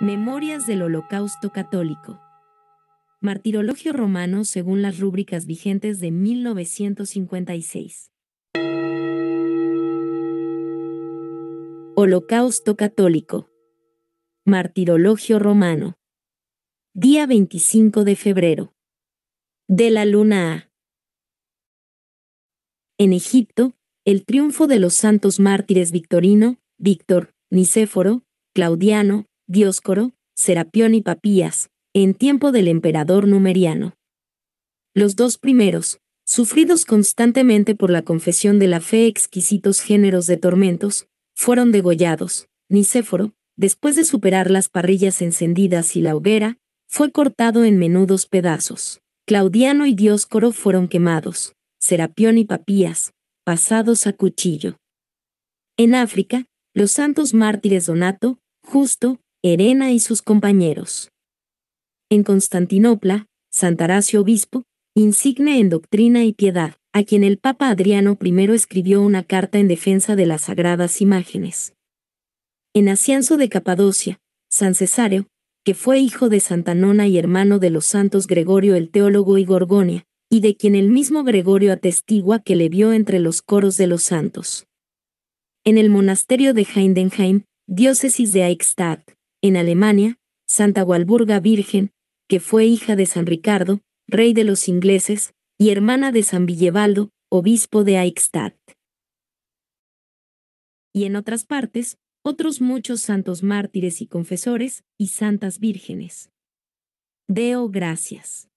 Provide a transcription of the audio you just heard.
Memorias del Holocausto Católico. Martirologio romano según las rúbricas vigentes de 1956. Holocausto Católico. Martirologio romano. Día 25 de febrero. De la luna A. En Egipto, el triunfo de los santos mártires Victorino, Víctor, Nicéforo, Claudiano, Dioscoro, Serapión y Papías, en tiempo del emperador numeriano. Los dos primeros, sufridos constantemente por la confesión de la fe exquisitos géneros de tormentos, fueron degollados. Nicéforo, después de superar las parrillas encendidas y la hoguera, fue cortado en menudos pedazos. Claudiano y Dioscoro fueron quemados, Serapión y Papías, pasados a cuchillo. En África, los santos mártires Donato, Justo, Herena y sus compañeros. En Constantinopla, Santaracio obispo, insigne en doctrina y piedad, a quien el Papa Adriano I escribió una carta en defensa de las sagradas imágenes. En Asianzo de Capadocia, San Cesario, que fue hijo de Santa Nona y hermano de los santos Gregorio el teólogo y Gorgonia, y de quien el mismo Gregorio atestigua que le vio entre los coros de los santos. En el monasterio de Heidenheim, diócesis de Eichstadt, en Alemania, Santa Walburga Virgen, que fue hija de San Ricardo, rey de los ingleses, y hermana de San Villevaldo, obispo de Eichstadt. Y en otras partes, otros muchos santos mártires y confesores, y santas vírgenes. Deo gracias.